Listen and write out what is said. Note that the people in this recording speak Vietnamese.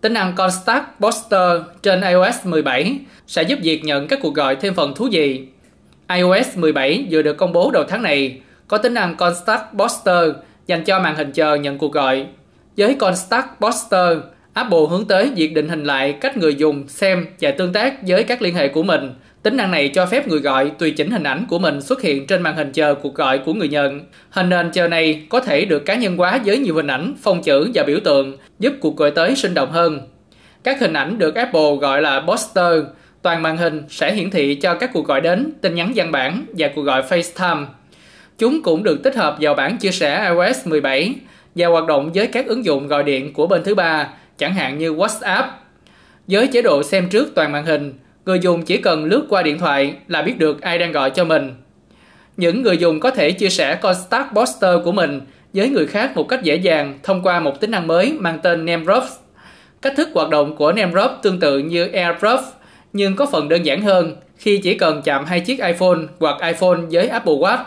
Tính năng Constant Poster trên iOS 17 sẽ giúp việc nhận các cuộc gọi thêm phần thú vị. iOS 17 vừa được công bố đầu tháng này có tính năng Constant Poster dành cho màn hình chờ nhận cuộc gọi. Với Constant Poster, Apple hướng tới việc định hình lại cách người dùng xem và tương tác với các liên hệ của mình. Tính năng này cho phép người gọi tùy chỉnh hình ảnh của mình xuất hiện trên màn hình chờ cuộc gọi của người nhận. Hình nền chờ này có thể được cá nhân hóa với nhiều hình ảnh, phong chữ và biểu tượng, giúp cuộc gọi tới sinh động hơn. Các hình ảnh được Apple gọi là poster, toàn màn hình sẽ hiển thị cho các cuộc gọi đến, tin nhắn văn bản và cuộc gọi FaceTime. Chúng cũng được tích hợp vào bản chia sẻ iOS 17 và hoạt động với các ứng dụng gọi điện của bên thứ ba chẳng hạn như WhatsApp. Với chế độ xem trước toàn màn hình, người dùng chỉ cần lướt qua điện thoại là biết được ai đang gọi cho mình. Những người dùng có thể chia sẻ contact poster của mình với người khác một cách dễ dàng thông qua một tính năng mới mang tên Namedrop. Cách thức hoạt động của Namedrop tương tự như AirDrop nhưng có phần đơn giản hơn khi chỉ cần chạm hai chiếc iPhone hoặc iPhone với Apple Watch